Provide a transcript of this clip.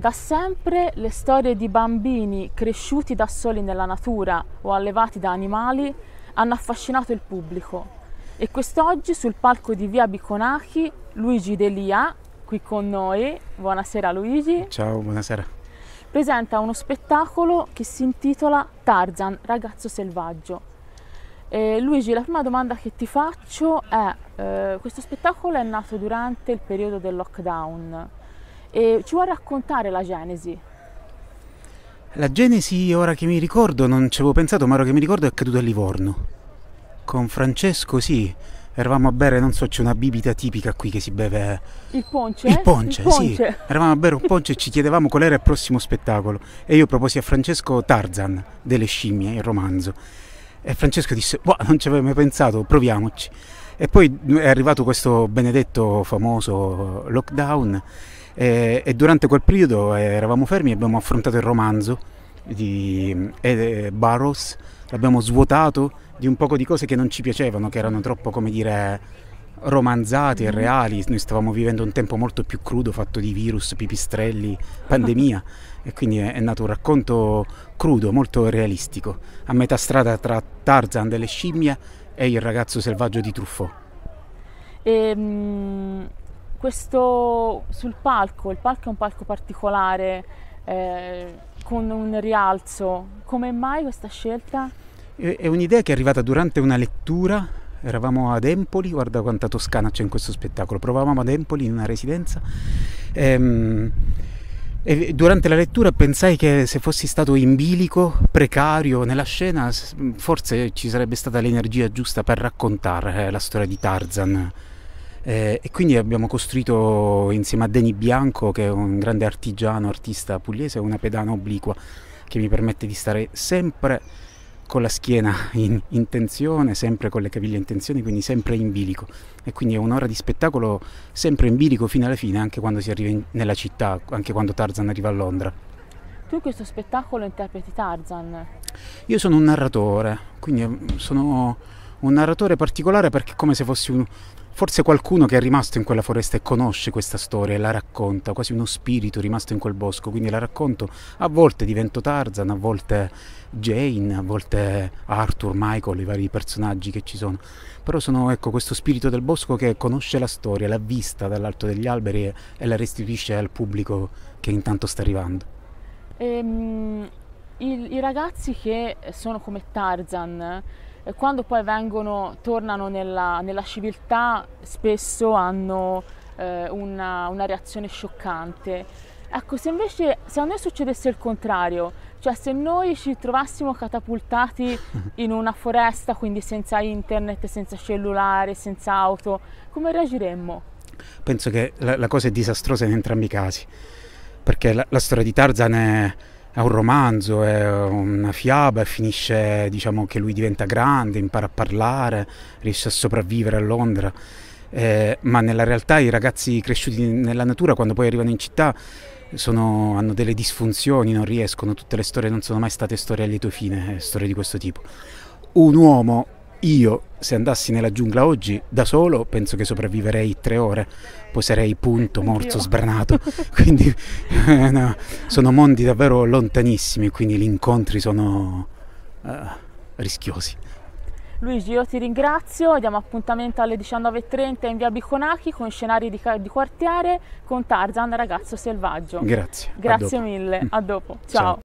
Da sempre le storie di bambini cresciuti da soli nella natura o allevati da animali hanno affascinato il pubblico e quest'oggi sul palco di via Biconachi Luigi Delia, qui con noi, buonasera Luigi. Ciao, buonasera. Presenta uno spettacolo che si intitola Tarzan, ragazzo selvaggio. Eh, Luigi, la prima domanda che ti faccio è, eh, questo spettacolo è nato durante il periodo del lockdown, e ci vuoi raccontare la Genesi. La Genesi, ora che mi ricordo, non ci avevo pensato, ma ora che mi ricordo è accaduta a Livorno. Con Francesco, sì, eravamo a bere, non so, c'è una bibita tipica qui che si beve. Eh. Il ponce? Il ponce, il ponce. sì. Eravamo a bere un ponce e ci chiedevamo qual era il prossimo spettacolo. E io proposi a Francesco Tarzan, delle scimmie, il romanzo. E Francesco disse, boh, non ci avevo mai pensato, proviamoci. E poi è arrivato questo benedetto famoso eh, lockdown e, e durante quel periodo eh, eravamo fermi e abbiamo affrontato il romanzo di eh, Ed Burroughs, l'abbiamo svuotato di un poco di cose che non ci piacevano, che erano troppo, come dire, romanzati e mm-hmm. reali. Noi stavamo vivendo un tempo molto più crudo, fatto di virus, pipistrelli, pandemia. e quindi è, è, nato un racconto crudo, molto realistico, a metà strada tra Tarzan delle scimmie è il ragazzo selvaggio di Truffaut? Ehm, questo sul palco, il palco è un palco particolare, eh, con un rialzo. Come mai questa scelta? È un'idea che è arrivata durante una lettura, eravamo ad Empoli, guarda quanta Toscana c'è in questo spettacolo, provavamo ad Empoli in una residenza. Ehm, e durante la lettura pensai che se fossi stato in bilico, precario nella scena, forse ci sarebbe stata l'energia giusta per raccontare eh, la storia di Tarzan. Eh, e quindi abbiamo costruito insieme a Deni Bianco, che è un grande artigiano, artista pugliese, una pedana obliqua che mi permette di stare sempre con la schiena in, in tensione, sempre con le caviglie in tensione, quindi sempre in bilico. E quindi è un'ora di spettacolo sempre in bilico fino alla fine, anche quando si arriva in, nella città, anche quando Tarzan arriva a Londra. Tu questo spettacolo interpreti Tarzan? Io sono un narratore, quindi mm, sono un narratore particolare perché è come se fossi un, forse qualcuno che è rimasto in quella foresta e conosce questa storia e la racconta, quasi uno spirito rimasto in quel bosco, quindi la racconto, a volte divento Tarzan, a volte Jane, a volte Arthur, Michael, i vari personaggi che ci sono, però sono ecco, questo spirito del bosco che conosce la storia, l'ha vista dall'alto degli alberi e, e, la restituisce al pubblico che intanto sta arrivando. Ehm, i, I ragazzi che sono come Tarzan, quando poi vengono, tornano nella, nella civiltà spesso hanno eh, una, una reazione scioccante. Ecco, se invece se a noi succedesse il contrario, cioè se noi ci trovassimo catapultati in una foresta, quindi senza internet, senza cellulare, senza auto, come reagiremmo? Penso che la, la cosa è disastrosa in entrambi i casi, perché la, la storia di Tarzan è è un romanzo, è una fiaba e finisce, diciamo, che lui diventa grande, impara a parlare, riesce a sopravvivere a Londra. Eh, ma nella realtà i ragazzi cresciuti nella natura quando poi arrivano in città sono, hanno delle disfunzioni, non riescono, tutte le storie non sono mai state storie a lieto fine, eh, storie di questo tipo. Un uomo io, se andassi nella giungla oggi da solo, penso che sopravviverei tre ore, poi sarei punto, morso, sbranato. quindi eh, no, sono mondi davvero lontanissimi, quindi gli incontri sono uh, rischiosi. Luigi, io ti ringrazio, diamo appuntamento alle 19.30 in via Biconachi con scenari di, di, quartiere con Tarzan, ragazzo selvaggio. Grazie. Grazie a mille, a dopo. Ciao. Ciao.